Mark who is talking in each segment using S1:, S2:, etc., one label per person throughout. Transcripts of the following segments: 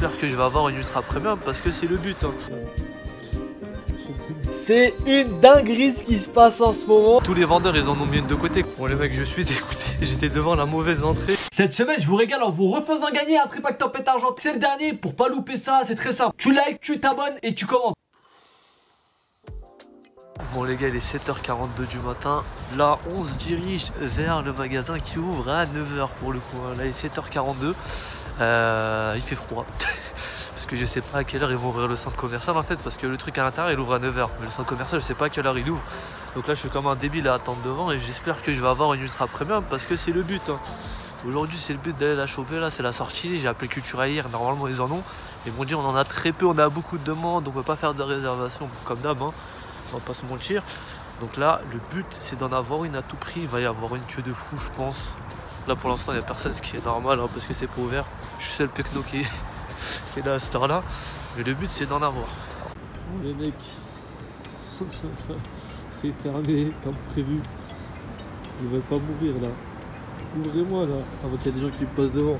S1: j'espère que je vais avoir une ultra premium parce que c'est le but. Hein. C'est une dinguerie ce qui se passe en ce moment. Tous les vendeurs, ils en ont mis une de côté. Bon, les mecs, je suis dégoûté. J'étais devant la mauvaise entrée. Cette semaine, je vous régale en vous refaisant gagner un tripack tempête argent. C'est le dernier. Pour pas louper ça, c'est très simple. Tu likes, tu t'abonnes et tu commentes. Bon les gars, il est 7h42 du matin. Là, on se dirige vers le magasin qui ouvre à 9h pour le coup. Hein. Là, il est 7h42. Euh, il fait froid. parce que je sais pas à quelle heure ils vont ouvrir le centre commercial en fait, parce que le truc à l'intérieur il ouvre à 9h. Mais le centre commercial, je sais pas à quelle heure il ouvre. Donc là, je suis comme un débile à attendre devant et j'espère que je vais avoir une ultra premium parce que c'est le but. Hein. Aujourd'hui, c'est le but d'aller la choper. Là, c'est la sortie. J'ai appelé Culture hier. Normalement, ils en ont. Ils m'ont dit on en a très peu, on a beaucoup de demandes, on peut pas faire de réservation comme d'hab. Hein. On va pas se mentir. Donc là, le but, c'est d'en avoir une à tout prix. Il va y avoir une queue de fou, je pense. Là pour l'instant il n'y a personne ce qui est normal hein, parce que c'est pas ouvert. Je suis seul pecno qui, est, là à cette heure là. Mais le but c'est d'en avoir. Bon oh, les mecs, c'est fermé comme prévu. Ils vais pas mourir là. Ouvrez-moi là, avant ah, qu'il y ait des gens qui passent devant.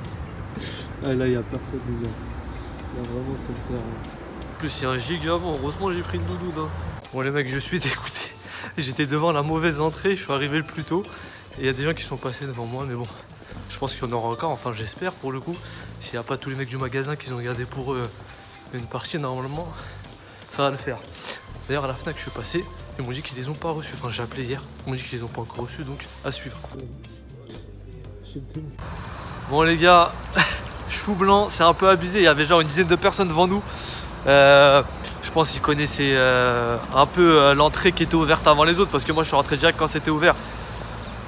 S1: ah là il n'y a personne Là vraiment c'est le En plus il y a un giga avant, heureusement j'ai pris une doudoune. là. Hein. Bon les mecs je suis écouté, J'étais devant la mauvaise entrée, je suis arrivé le plus tôt. Il y a des gens qui sont passés devant moi, mais bon, je pense qu'il y en aura encore, enfin j'espère pour le coup. S'il n'y a pas tous les mecs du magasin qui ont gardé pour eux une partie, normalement, ça va le faire. D'ailleurs, à la Fnac, je suis passé, ils m'ont dit qu'ils les ont pas reçus. Enfin, j'ai appelé hier, ils m'ont dit qu'ils les ont pas encore reçus, donc à suivre. Bon, les gars, chou blanc, c'est un peu abusé. Il y avait genre une dizaine de personnes devant nous. Euh, je pense qu'ils connaissaient euh, un peu euh, l'entrée qui était ouverte avant les autres parce que moi je suis rentré direct quand c'était ouvert.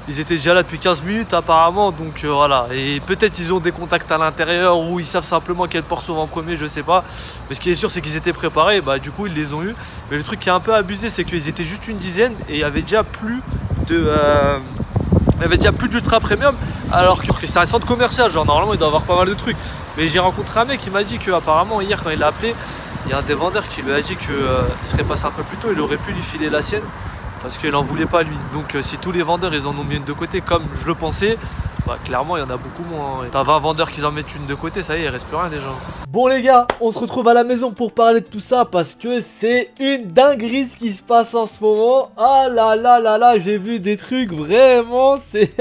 S1: Ils étaient déjà là depuis 15 minutes apparemment, donc euh, voilà. Et peut-être ils ont des contacts à l'intérieur ou ils savent simplement quelle porte s'ouvre en premier, je sais pas. Mais ce qui est sûr, c'est qu'ils étaient préparés, bah du coup ils les ont eus Mais le truc qui est un peu abusé, c'est qu'ils étaient juste une dizaine et il y avait déjà plus de. Euh, il y avait déjà plus d'ultra premium alors que c'est un centre commercial genre normalement il doit avoir pas mal de trucs mais j'ai rencontré un mec qui m'a dit que apparemment hier quand il l'a appelé il y a un des vendeurs qui lui a dit qu'il euh, serait passé un peu plus tôt il aurait pu lui filer la sienne parce qu'il n'en voulait pas lui. Donc euh, si tous les vendeurs ils en ont mis une de côté comme je le pensais, bah, clairement il y en a beaucoup moins. T'as 20 vendeurs qui en mettent une de côté, ça y est, il reste plus rien déjà. Bon les gars, on se retrouve à la maison pour parler de tout ça parce que c'est une dinguerie ce qui se passe en ce moment. Ah là là là là, j'ai vu des trucs vraiment, c'est...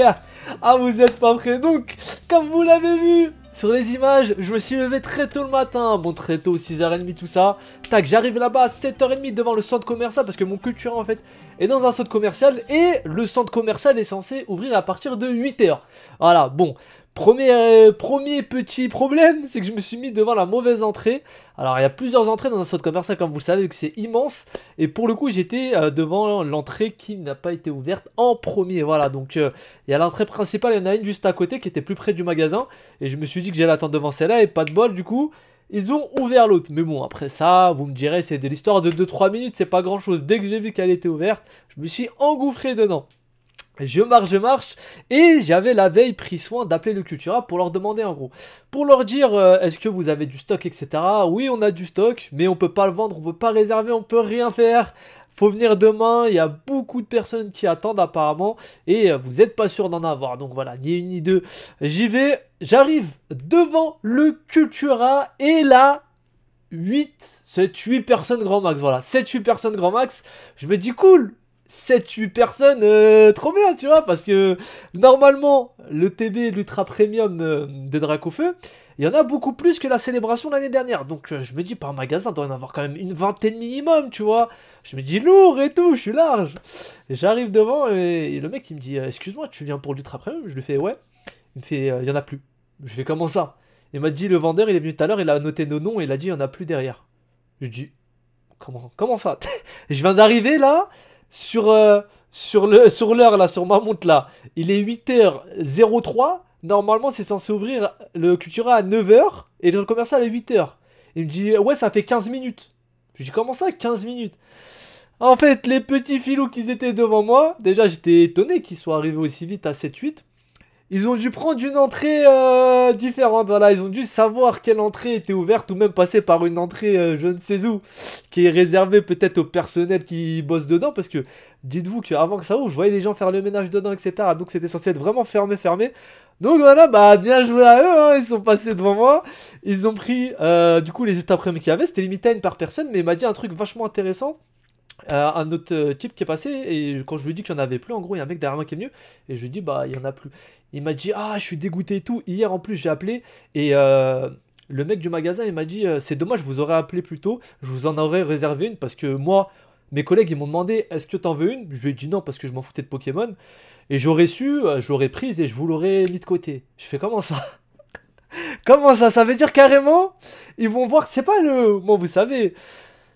S1: Ah vous êtes pas prêts donc, comme vous l'avez vu sur les images, je me suis levé très tôt le matin, bon très tôt, 6h30 tout ça. Tac, j'arrive là-bas à 7h30 devant le centre commercial parce que mon culture en fait est dans un centre commercial et le centre commercial est censé ouvrir à partir de 8h. Voilà, bon, euh, premier, petit problème, c'est que je me suis mis devant la mauvaise entrée. Alors, il y a plusieurs entrées dans un centre commercial, comme vous le savez, que c'est immense. Et pour le coup, j'étais euh, devant l'entrée qui n'a pas été ouverte en premier. Voilà, donc euh, il y a l'entrée principale, il y en a une juste à côté qui était plus près du magasin. Et je me suis dit que j'allais attendre devant celle-là, et pas de bol, du coup ils ont ouvert l'autre. Mais bon, après ça, vous me direz, c'est de l'histoire de 2-3 minutes, c'est pas grand chose. Dès que j'ai vu qu'elle était ouverte, je me suis engouffré dedans. Je marche, je marche, et j'avais la veille pris soin d'appeler le Cultura pour leur demander en gros. Pour leur dire, euh, est-ce que vous avez du stock, etc. Oui, on a du stock, mais on peut pas le vendre, on peut pas réserver, on peut rien faire. Faut venir demain, il y a beaucoup de personnes qui attendent apparemment, et euh, vous n'êtes pas sûr d'en avoir, donc voilà, ni une ni deux. J'y vais, j'arrive devant le Cultura, et là, 8, 7, 8 personnes grand max, voilà, 7, 8 personnes grand max. Je me dis cool, 7-8 personnes, euh, trop bien, tu vois, parce que normalement, le TB, l'Ultra Premium euh, de Dracofeu, il y en a beaucoup plus que la célébration l'année dernière. Donc euh, je me dis, par magasin, il doit y en avoir quand même une vingtaine minimum, tu vois. Je me dis, lourd et tout, je suis large. J'arrive devant et, le mec, il me dit, excuse-moi, tu viens pour l'Ultra Premium Je lui fais, ouais. Il me fait, il y en a plus. Je fais, comment ça Il m'a dit, le vendeur, il est venu tout à l'heure, il a noté nos noms et il a dit, il y en a plus derrière. Je dis, comment, comment ça Je viens d'arriver là sur, euh, sur l'heure là, sur ma montre là, il est 8h03. Normalement, c'est censé ouvrir le Cultura à 9h et le commercial à 8h. Il me dit, ouais, ça fait 15 minutes. Je dis, comment ça, 15 minutes En fait, les petits filous qu'ils étaient devant moi, déjà, j'étais étonné qu'ils soient arrivés aussi vite à 7-8. Ils ont dû prendre une entrée euh, différente, voilà, ils ont dû savoir quelle entrée était ouverte ou même passer par une entrée euh, je ne sais où, qui est réservée peut-être au personnel qui bosse dedans, parce que dites-vous qu'avant que ça ouvre, je voyais les gens faire le ménage dedans, etc. Donc c'était censé être vraiment fermé, fermé. Donc voilà, bah bien joué à eux, hein. ils sont passés devant moi. Ils ont pris, euh, du coup, les après midi qu'il y avait, c'était limité à une par personne, mais il m'a dit un truc vachement intéressant. Euh, un autre euh, type qui est passé et quand je lui dis que j'en avais plus, en gros, il y a un mec derrière moi qui est venu et je lui dis bah il y en a plus. Il m'a dit ah je suis dégoûté et tout. Hier en plus j'ai appelé et euh, le mec du magasin il m'a dit c'est dommage je vous aurais appelé plus tôt, je vous en aurais réservé une parce que moi mes collègues ils m'ont demandé est-ce que tu en veux une Je lui ai dit non parce que je m'en foutais de Pokémon et j'aurais su, j'aurais prise et je vous l'aurais mis de côté. Je fais comment ça Comment ça Ça veut dire carrément ils vont voir que c'est pas le bon, vous savez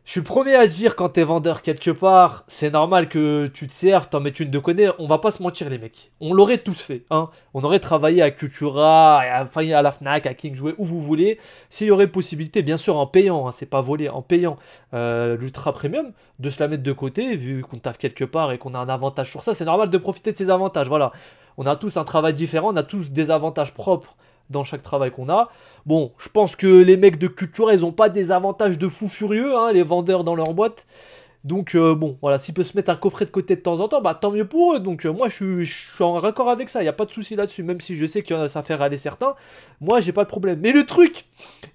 S1: je suis le premier à dire quand t'es vendeur quelque part, c'est normal que tu te serves, t'en mets une de connais. On va pas se mentir, les mecs. On l'aurait tous fait. Hein. On aurait travaillé à Cultura, à, à la Fnac, à King Jouet, où vous voulez. S'il y aurait possibilité, bien sûr, en payant, hein, c'est pas volé, en payant euh, l'Ultra Premium, de se la mettre de côté, vu qu'on taffe quelque part et qu'on a un avantage sur ça, c'est normal de profiter de ces avantages. Voilà. On a tous un travail différent, on a tous des avantages propres dans chaque travail qu'on a. Bon, je pense que les mecs de culture, ils n'ont pas des avantages de fous furieux, hein, les vendeurs dans leur boîte. Donc euh, bon, voilà, s'ils peuvent se mettre un coffret de côté de temps en temps, bah tant mieux pour eux. Donc euh, moi, je, suis, en raccord avec ça, il n'y a pas de souci là-dessus, même si je sais qu'il y en a ça faire aller certains. Moi, j'ai pas de problème. Mais le truc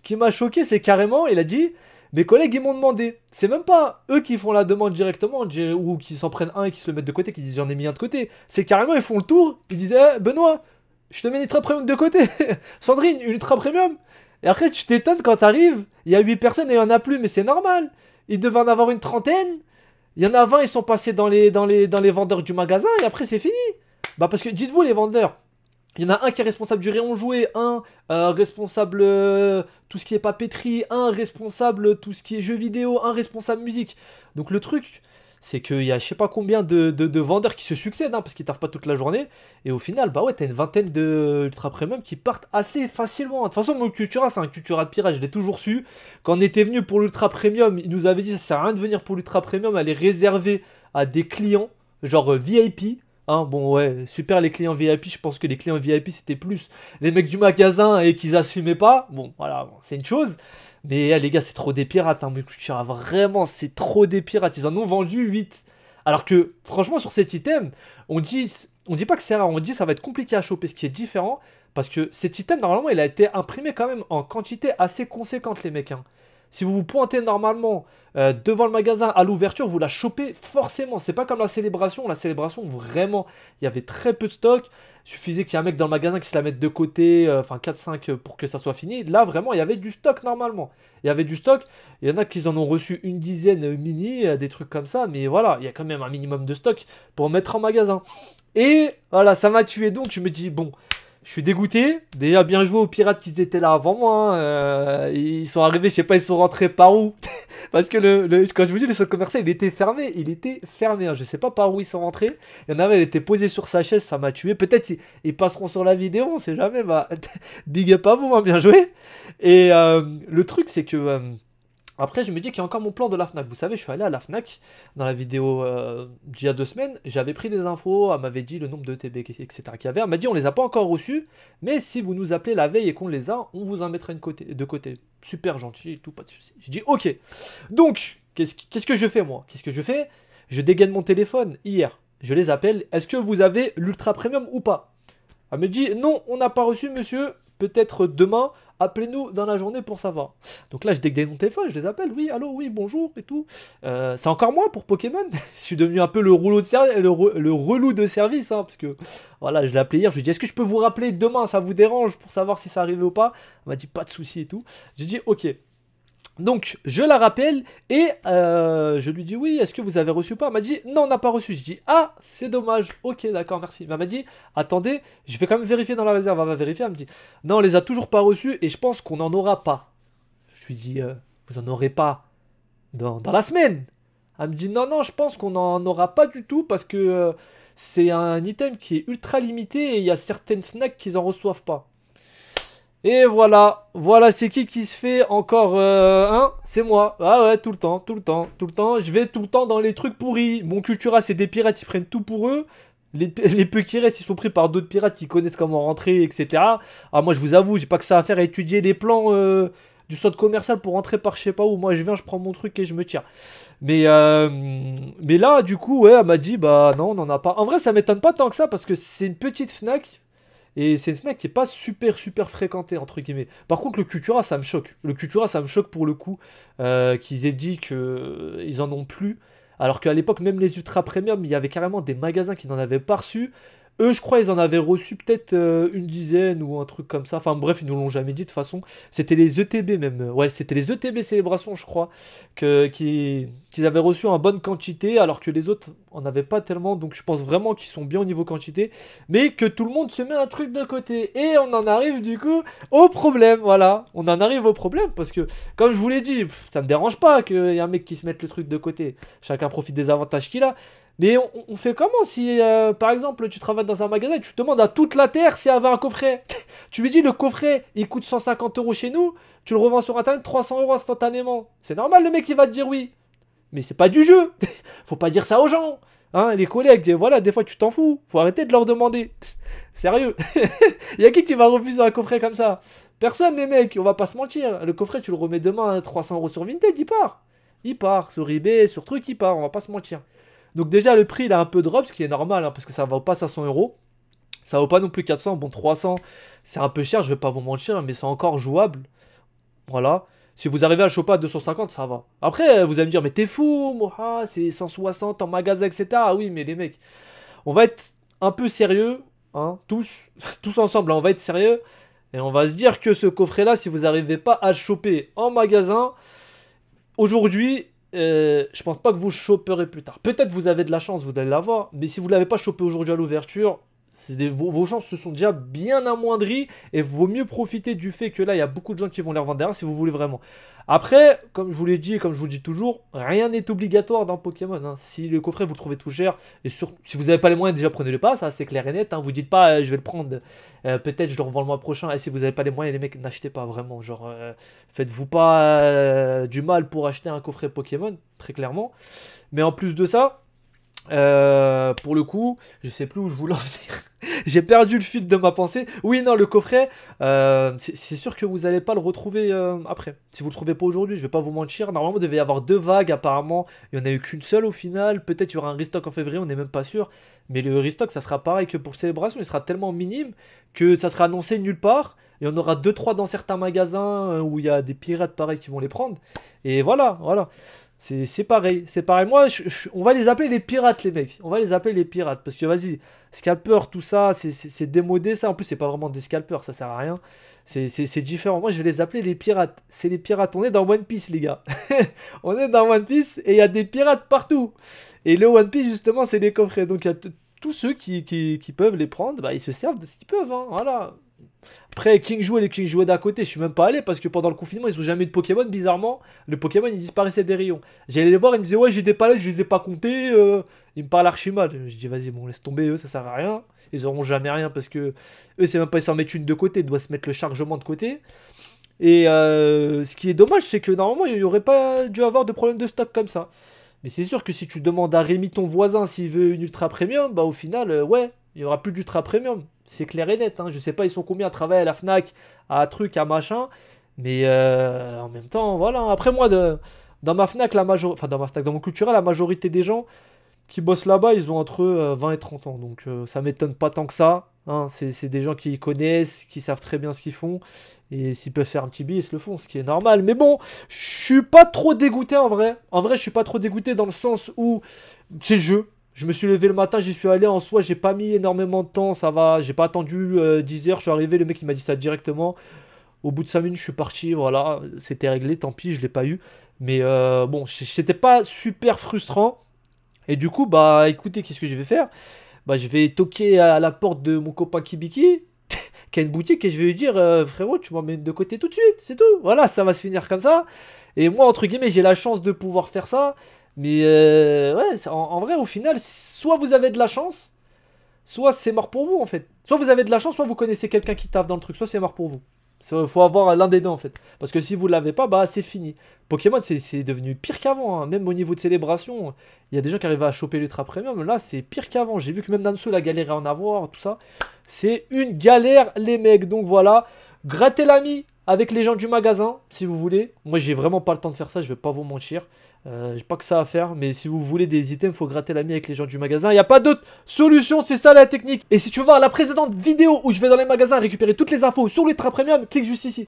S1: qui m'a choqué, c'est carrément, il a dit, mes collègues, ils m'ont demandé. C'est même pas eux qui font la demande directement, ou qui s'en prennent un et qui se le mettent de côté, qui disent j'en ai mis un de côté. C'est carrément, ils font le tour, ils disent, eh, Benoît, je te mets ultra premium de côté. Sandrine, ultra premium. Et après, tu t'étonnes quand t'arrives, il y a 8 personnes et il y en a plus, mais c'est normal. ils devaient en avoir une trentaine. Il y en a 20, ils sont passés dans les, dans les, dans les vendeurs du magasin et après, c'est fini. Bah, parce que dites-vous, les vendeurs, il y en a un qui est responsable du rayon joué, un euh, responsable euh, tout ce qui est papeterie, un responsable tout ce qui est jeux vidéo, un responsable musique. Donc le truc, c'est qu'il y a je sais pas combien de, vendeurs qui se succèdent, hein, parce qu'ils taffent pas toute la journée, et au final, bah ouais, t'as une vingtaine de ultra premium qui partent assez facilement. De toute façon, mon Cultura, c'est un Cultura de pirage je l'ai toujours su. Quand on était venu pour l'ultra premium, il nous avait dit ça sert à rien de venir pour l'ultra premium, elle est réservée à des clients, genre euh, VIP, hein, bon ouais, super les clients VIP, je pense que les clients VIP c'était plus les mecs du magasin et qu'ils assumaient pas. Bon voilà, c'est une chose. Mais eh, les gars, c'est trop des pirates, hein, as Vraiment, c'est trop des pirates. Ils en ont vendu 8. Alors que, franchement, sur cet item, on dit, on dit pas que c'est rare, on dit que ça va être compliqué à choper, ce qui est différent. Parce que cet item, normalement, il a été imprimé quand même en quantité assez conséquente, les mecs. Hein. Si vous vous pointez normalement euh, devant le magasin à l'ouverture, vous la chopez forcément. C'est pas comme la célébration. La célébration, vraiment, il y avait très peu de stock. Il suffisait qu'il y ait un mec dans le magasin qui se la mette de côté, euh, enfin 4-5 euh, pour que ça soit fini. Là, vraiment, il y avait du stock normalement. Il y avait du stock. Il y en a qui en ont reçu une dizaine mini, des trucs comme ça. Mais voilà, il y a quand même un minimum de stock pour mettre en magasin. Et voilà, ça m'a tué. Donc, je me dis, bon, je suis dégoûté. Déjà, bien joué aux pirates qui étaient là avant moi. Hein. Euh, ils sont arrivés, je sais pas, ils sont rentrés par où. Parce que quand je vous dis le centre commercial, il était fermé. Il était fermé. Je hein. Je sais pas par où ils sont rentrés. Il y en avait, elle était posée sur sa chaise, ça m'a tué. Peut-être ils, passeront sur la vidéo, on sait jamais. Bah. big up à vous, hein, bien joué. Et euh, le truc, c'est que. Euh, après, je me dis qu'il y a encore mon plan de la FNAC. Vous savez, je suis allé à la FNAC dans la vidéo euh, d'il y a deux semaines. J'avais pris des infos, elle m'avait dit le nombre de TB, etc. qu'il y avait. Elle m'a dit on les a pas encore reçus, mais si vous nous appelez la veille et qu'on les a, on vous en mettra côté, de côté. Super gentil tout, pas de soucis. Je dis ok. Donc, qu'est-ce que je fais moi Qu'est-ce que je fais Je dégaine mon téléphone hier. Je les appelle. Est-ce que vous avez l'ultra premium ou pas Elle me dit non, on n'a pas reçu, monsieur. Peut-être demain appelez-nous dans la journée pour savoir. Donc là, je dégaine mon téléphone, je les appelle, oui, allô, oui, bonjour et tout. Euh, c'est encore moi pour Pokémon. je suis devenu un peu le, rouleau de service, le, relou de service, hein, parce que voilà, je l'ai appelé hier, je lui ai est-ce que je peux vous rappeler demain, ça vous dérange pour savoir si ça arrive ou pas On m'a dit, pas de souci et tout. J'ai dit, ok. Donc, je la rappelle et euh, je lui dis oui, est-ce que vous avez reçu pas Elle m'a dit non, on n'a pas reçu. Je dis ah, c'est dommage. Ok, d'accord, merci. elle m'a dit attendez, je vais quand même vérifier dans la réserve. Elle va vérifier. Elle me dit non, on les a toujours pas reçus et je pense qu'on n'en aura pas. Je lui dis euh, vous en aurez pas dans, dans la semaine. Elle me dit non, non, je pense qu'on n'en aura pas du tout parce que euh, c'est un item qui est ultra limité et il y a certaines snacks qu'ils n'en reçoivent pas. Et voilà, voilà, c'est qui qui se fait encore euh, un, C'est moi. Ah ouais, tout le temps, tout le temps, tout le temps. Je vais tout le temps dans les trucs pourris. Mon Cultura, c'est des pirates, ils prennent tout pour eux. Les, les peu qui restent, ils sont pris par d'autres pirates qui connaissent comment rentrer, etc. Ah, moi, je vous avoue, j'ai pas que ça à faire à étudier les plans euh, du centre commercial pour rentrer par je sais pas où. Moi, je viens, je prends mon truc et je me tire. Mais, euh, mais là, du coup, ouais, elle m'a dit, bah non, on n'en a pas. En vrai, ça m'étonne pas tant que ça parce que c'est une petite Fnac et c'est une snack qui est pas super super fréquenté, entre guillemets. Par contre le Cultura ça me choque. Le Cultura ça me choque pour le coup euh, qu'ils aient dit qu'ils euh, en ont plus. Alors qu'à l'époque même les Ultra Premium il y avait carrément des magasins qui n'en avaient pas reçu. Eux, je crois, ils en avaient reçu peut-être euh, une dizaine ou un truc comme ça. Enfin bref, ils nous l'ont jamais dit de toute façon. C'était les ETB même. Euh, ouais, c'était les ETB célébrations, je crois, qu'ils avaient reçu en bonne quantité, alors que les autres en avaient pas tellement. Donc je pense vraiment qu'ils sont bien au niveau quantité. Mais que tout le monde se met un truc de côté. Et on en arrive du coup au problème. Voilà, on en arrive au problème parce que, comme je vous l'ai dit, ça me dérange pas qu'il y ait un mec qui se mette le truc de côté. Chacun profite des avantages qu'il a. Mais on, fait comment si, euh, par exemple, tu travailles dans un magasin et tu demandes à toute la Terre si elle avait un coffret Tu lui dis le coffret, il coûte 150 euros chez nous, tu le revends sur Internet 300 euros instantanément. C'est normal, le mec, il va te dire oui. Mais c'est pas du jeu Faut pas dire ça aux gens Hein, les collègues, voilà, des fois tu t'en fous, faut arrêter de leur demander. Sérieux, Y'a a qui qui va refuser un coffret comme ça Personne, les mecs, on va pas se mentir. Le coffret, tu le remets demain à hein, 300 euros sur Vinted, il part. Il part, sur eBay, sur truc, il part, on va pas se mentir. Donc déjà le prix il a un peu drop, ce qui est normal hein, parce que ça vaut pas 500 euros. Ça vaut pas non plus 400, bon 300 c'est un peu cher, je vais pas vous mentir, mais c'est encore jouable. Voilà. Si vous arrivez à choper à 250, ça va. Après, vous allez me dire, mais t'es fou, moi, c'est 160 en magasin, etc. Ah oui, mais les mecs, on va être un peu sérieux, hein, tous, tous ensemble, hein, on va être sérieux. Et on va se dire que ce coffret-là, si vous n'arrivez pas à choper en magasin, aujourd'hui, euh, je pense pas que vous choperez plus tard. Peut-être vous avez de la chance, vous allez l'avoir, mais si vous l'avez pas chopé aujourd'hui à l'ouverture, vos, chances se sont déjà bien amoindries et vaut mieux profiter du fait que là, il y a beaucoup de gens qui vont les revendre derrière si vous voulez vraiment. Après, comme je vous l'ai dit et comme je vous dis toujours, rien n'est obligatoire dans Pokémon. Hein. Si le coffret vous trouvez tout cher et si vous n'avez pas les moyens, déjà prenez-le pas, ça c'est clair et net. Hein. Vous dites pas euh, je vais le prendre, euh, peut-être je le revends le mois prochain. Et si vous n'avez pas les moyens, les mecs, n'achetez pas vraiment. Genre, euh, faites-vous pas du mal pour acheter un coffret Pokémon, très clairement. Mais en plus de ça, euh, pour le coup, je sais plus où je vous en J'ai perdu le fil de ma pensée. Oui, non, le coffret, euh, c'est sûr que vous n'allez pas le retrouver euh, après. Si vous le trouvez pas aujourd'hui, je vais pas vous mentir. Normalement, il devait y avoir deux vagues. Apparemment, il n'y en a eu qu'une seule au final. Peut-être y aura un restock en février, on n'est même pas sûr. Mais le restock, ça sera pareil que pour Célébration. Il sera tellement minime que ça sera annoncé nulle part. Il y en aura deux, trois dans certains magasins où il y a des pirates pareils qui vont les prendre. Et voilà, voilà. C'est pareil, c'est pareil. Moi, on va les appeler les pirates, les mecs. On va les appeler les pirates. Parce que, vas-y, scalper, tout ça, c'est démodé, ça. En plus, c'est pas vraiment des scalpers, ça sert à rien. C'est différent. Moi, je vais les appeler les pirates. C'est les pirates. On est dans One Piece, les gars. on est dans One Piece et il y a des pirates partout. Et le One Piece, justement, c'est les coffrets. Donc, il y a tous ceux qui, qui, qui, peuvent les prendre, bah, ils se servent de ce qu'ils peuvent. Hein. Voilà. Après, King et les jouaient d'à côté, je suis même pas allé parce que pendant le confinement, ils ont jamais eu de Pokémon. Bizarrement, le Pokémon il disparaissait des rayons. J'allais les voir, ils me disaient Ouais, j'ai des palettes, je les ai pas comptés. Euh. Ils me parlent archi mal Je dis Vas-y, bon, laisse tomber eux, ça sert à rien. Ils auront jamais rien parce que eux, c'est même pas ils s'en mettent une de côté, ils doivent se mettre le chargement de côté. Et euh, ce qui est dommage, c'est que normalement, il n'y aurait pas dû avoir de problème de stock comme ça. Mais c'est sûr que si tu demandes à Rémi, ton voisin, s'il veut une Ultra Premium, bah au final, euh, ouais, il n'y aura plus d'Ultra Premium. C'est clair et net. Hein. Je sais pas, ils sont combien à travailler à la Fnac, à truc, à machin. Mais euh, en même temps, voilà. Après, moi, de, dans ma Fnac, la majorité. Enfin, dans ma Fnac, dans mon culturel, la majorité des gens qui bossent là-bas, ils ont entre 20 euh, et 30 ans. Donc, euh, ça m'étonne pas tant que ça. Hein. C'est des gens qui connaissent, qui savent très bien ce qu'ils font. Et s'ils peuvent faire un petit billet, ils se le font, ce qui est normal. Mais bon, je suis pas trop dégoûté en vrai. En vrai, je suis pas trop dégoûté dans le sens où c'est le jeu. Je me suis levé le matin, j'y suis allé. En soi, j'ai pas mis énormément de temps, ça va. J'ai pas attendu 10 euh, heures. Je suis arrivé, le mec il m'a dit ça directement. Au bout de 5 minutes, je suis parti. Voilà, c'était réglé. Tant pis, je l'ai pas eu. Mais euh, bon, c'était pas super frustrant. Et du coup, bah écoutez, qu'est-ce que je vais faire Bah je vais toquer à la porte de mon copain Kibiki qui a une boutique et je vais lui dire euh, frérot tu m'emmènes de côté tout de suite c'est tout voilà ça va se finir comme ça et moi entre guillemets j'ai la chance de pouvoir faire ça mais euh, ouais, en, vrai, au final, soit vous avez de la chance, soit c'est mort pour vous en fait. Soit vous avez de la chance, soit vous connaissez quelqu'un qui taffe dans le truc, soit c'est mort pour vous. Il faut avoir l'un des deux en fait. Parce que si vous l'avez pas, bah c'est fini. Pokémon, c'est devenu pire qu'avant. Hein. Même au niveau de célébration, il y a des gens qui arrivent à choper l'Ultra Premium. Là, c'est pire qu'avant. J'ai vu que même dessous, la galère à en avoir, tout ça. C'est une galère, les mecs. Donc voilà, grattez l'ami avec les gens du magasin, si vous voulez. Moi, j'ai vraiment pas le temps de faire ça, je vais pas vous mentir. Euh, j'ai pas que ça à faire, mais si vous voulez des items, faut gratter la l'ami avec les gens du magasin. Il n'y a pas d'autre solution, c'est ça la technique. Et si tu veux voir la précédente vidéo où je vais dans les magasins récupérer toutes les infos sur les l'Ultra Premium, clique juste ici.